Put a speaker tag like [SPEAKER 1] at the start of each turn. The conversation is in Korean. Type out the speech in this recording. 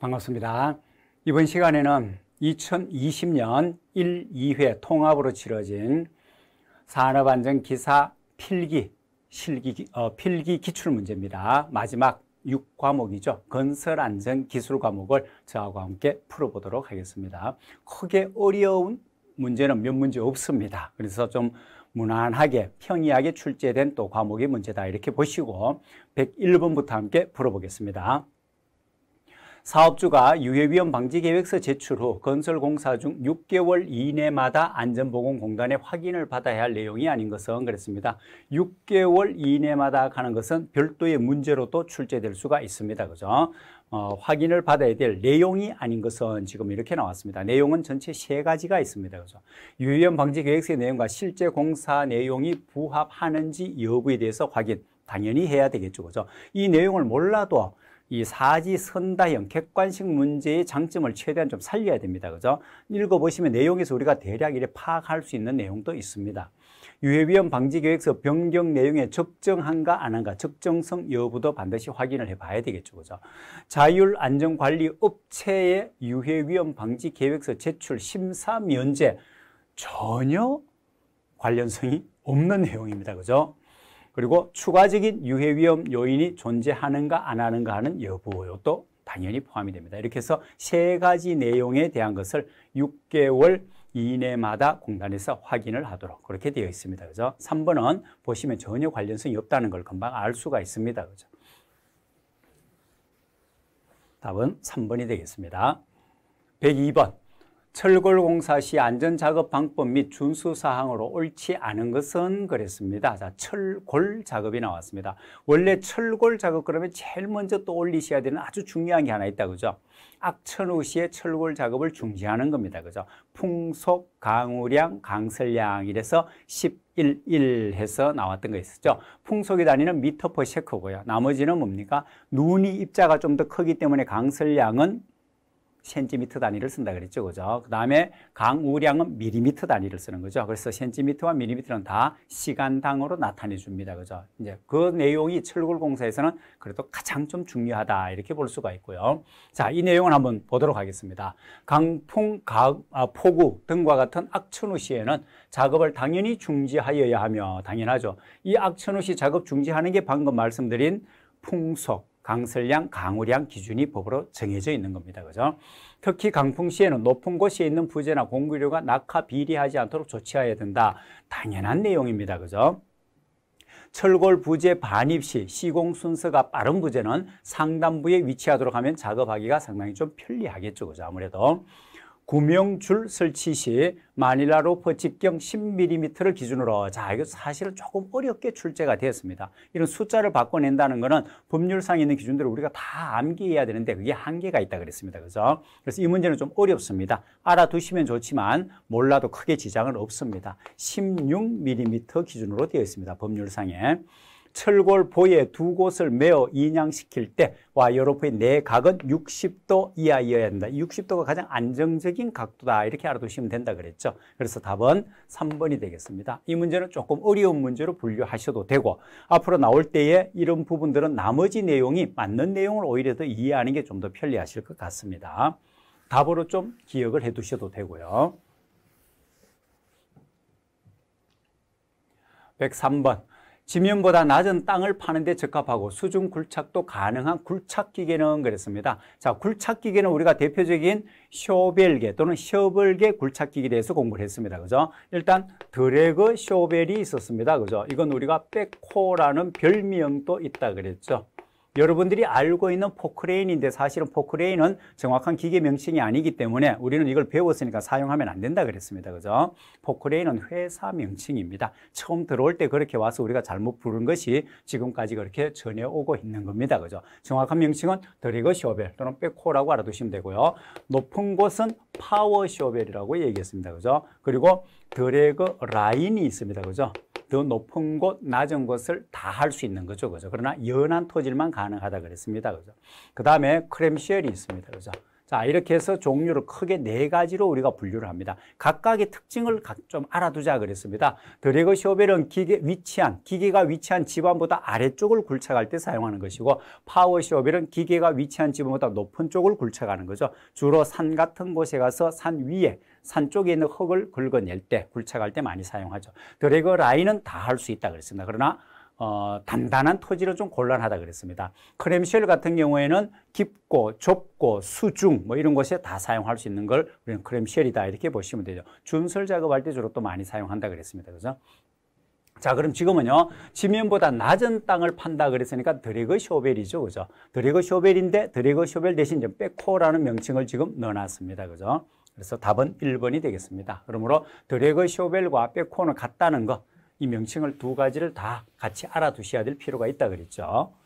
[SPEAKER 1] 반갑습니다. 이번 시간에는 2020년 1, 2회 통합으로 치러진 산업안전기사 필기, 실기, 어, 필기 기출문제입니다. 마지막 6과목이죠. 건설안전기술 과목을 저하고 함께 풀어보도록 하겠습니다. 크게 어려운 문제는 몇 문제 없습니다. 그래서 좀 무난하게 평이하게 출제된 또 과목의 문제다 이렇게 보시고 101번부터 함께 풀어보겠습니다. 사업주가 유해위험 방지 계획서 제출 후 건설공사 중 6개월 이내마다 안전보건공단의 확인을 받아야 할 내용이 아닌 것은 그랬습니다. 6개월 이내마다 가는 것은 별도의 문제로 또 출제될 수가 있습니다. 그죠? 어, 확인을 받아야 될 내용이 아닌 것은 지금 이렇게 나왔습니다. 내용은 전체 세 가지가 있습니다. 그죠 유해위험 방지 계획서의 내용과 실제 공사 내용이 부합하는지 여부에 대해서 확인 당연히 해야 되겠죠. 그죠? 이 내용을 몰라도 이 사지 선다형 객관식 문제의 장점을 최대한 좀 살려야 됩니다. 그죠? 읽어보시면 내용에서 우리가 대략 이래 파악할 수 있는 내용도 있습니다. 유해위험 방지 계획서 변경 내용에 적정한가 안한가 적정성 여부도 반드시 확인을 해봐야 되겠죠. 그죠? 자율 안전관리 업체의 유해위험 방지 계획서 제출 심사 면제 전혀 관련성이 없는 내용입니다. 그죠? 그리고 추가적인 유해 위험 요인이 존재하는가 안 하는가 하는 여부도 당연히 포함이 됩니다. 이렇게 해서 세 가지 내용에 대한 것을 6개월 이내마다 공단에서 확인을 하도록 그렇게 되어 있습니다. 그죠? 3번은 보시면 전혀 관련성이 없다는 걸 금방 알 수가 있습니다. 그죠? 답은 3번이 되겠습니다. 102번. 철골공사 시 안전작업 방법 및 준수사항으로 옳지 않은 것은 그랬습니다. 자, 철골 작업이 나왔습니다. 원래 철골 작업 그러면 제일 먼저 떠올리셔야 되는 아주 중요한 게 하나 있다. 그죠? 악천후 시에 철골 작업을 중지하는 겁니다. 그죠? 풍속, 강우량, 강설량 이래서 11, 1 해서 나왔던 거 있었죠. 풍속의 단위는 미터 퍼 세크고요. 나머지는 뭡니까? 눈이 입자가 좀 더 크기 때문에 강설량은 센티미터 단위를 쓴다 그랬죠. 그죠? 그 다음에 강우량은 밀리미터 단위를 쓰는 거죠. 그래서 센티미터와 밀리미터는 다 시간당으로 나타내 줍니다. 그죠? 이제 그 내용이 철골공사에서는 그래도 가장 좀 중요하다. 이렇게 볼 수가 있고요. 자, 이 내용을 한번 보도록 하겠습니다. 강풍, 가, 아, 폭우 등과 같은 악천후 시에는 작업을 당연히 중지하여야 하며, 당연하죠. 이 악천후 시 작업 중지하는 게 방금 말씀드린 풍속, 강설량, 강우량 기준이 법으로 정해져 있는 겁니다. 그죠? 특히 강풍 시에는 높은 곳에 있는 부재나 공기류가 낙하 비리하지 않도록 조치해야 된다. 당연한 내용입니다. 그죠? 철골 부재 반입 시 시공 순서가 빠른 부재는 상단부에 위치하도록 하면 작업하기가 상당히 좀 편리하겠죠. 그죠? 아무래도 구명줄 설치 시 마닐라로 퍼직경 10mm를 기준으로 자 이거 사실은 조금 어렵게 출제가 되었습니다. 이런 숫자를 바꿔낸다는 것은 법률상 있는 기준들을 우리가 다 암기해야 되는데 그게 한계가 있다 그랬습니다. 그죠 그래서 이 문제는 좀 어렵습니다. 알아두시면 좋지만 몰라도 크게 지장은 없습니다. 16mm 기준으로 되어 있습니다. 법률상에. 철골보의 두 곳을 메어 인양시킬 때와 여러분의 내각은 60도 이하여야 한다. 60도가 가장 안정적인 각도다. 이렇게 알아두시면 된다 그랬죠. 그래서 답은 3번이 되겠습니다. 이 문제는 조금 어려운 문제로 분류하셔도 되고 앞으로 나올 때에 이런 부분들은 나머지 내용이 맞는 내용을 오히려 더 이해하는 게 좀 더 편리하실 것 같습니다. 답으로 좀 기억을 해 두셔도 되고요. 103번 지면보다 낮은 땅을 파는 데 적합하고 수중 굴착도 가능한 굴착기계는 그랬습니다. 자, 굴착기계는 우리가 대표적인 쇼벨계 또는 셔벌계 굴착기계에 대해서 공부를 했습니다. 그죠? 일단 드래그 쇼벨이 있었습니다. 그죠? 이건 우리가 백코라는 별명도 있다 그랬죠. 여러분들이 알고 있는 포크레인인데 사실은 포크레인은 정확한 기계 명칭이 아니기 때문에 우리는 이걸 배웠으니까 사용하면 안 된다 그랬습니다. 그죠? 포크레인은 회사 명칭입니다. 처음 들어올 때 그렇게 와서 우리가 잘못 부른 것이 지금까지 그렇게 전해오고 있는 겁니다. 그죠? 정확한 명칭은 드래그 쇼벨 또는 백호라고 알아두시면 되고요. 높은 곳은 파워 쇼벨이라고 얘기했습니다. 그죠? 그리고 드래그 라인이 있습니다. 그죠? 더 높은 곳, 낮은 곳을 다 할 수 있는 거죠. 그죠? 그러나 연한 토질만 가능하다 그랬습니다. 그죠? 그 다음에 크렘시이 있습니다. 그죠? 자, 이렇게 해서 종류를 크게 네 가지로 우리가 분류를 합니다. 각각의 특징을 좀 알아두자 그랬습니다. 드래그 쇼벨은 기계 위치한, 기계가 위치한 지반보다 아래쪽을 굴착할 때 사용하는 것이고, 파워 쇼벨은 기계가 위치한 지반보다 높은 쪽을 굴착하는 거죠. 주로 산 같은 곳에 가서 산 위에, 산 쪽에 있는 흙을 긁어낼 때, 굴착할 때 많이 사용하죠. 드래그 라인은 다 할 수 있다 그랬습니다. 그러나 어, 단단한 토지를 좀 곤란하다 그랬습니다. 크램쉘 같은 경우에는 깊고 좁고 수중 뭐 이런 곳에 다 사용할 수 있는 걸 우리는 크램쉘이다 이렇게 보시면 되죠. 준설 작업할 때 주로 또 많이 사용한다 그랬습니다. 그죠? 자, 그럼 지금은요, 지면보다 낮은 땅을 판다 그랬으니까 드래그 쇼벨이죠. 그죠? 드래그 쇼벨인데 드래그 쇼벨 대신 이제 백호라는 명칭을 지금 넣어놨습니다. 그죠? 그래서 답은 1번이 되겠습니다. 그러므로 드래그 쇼벨과 백호는 같다는 것. 이 명칭을 두 가지를 다 같이 알아두셔야 될 필요가 있다 그랬죠.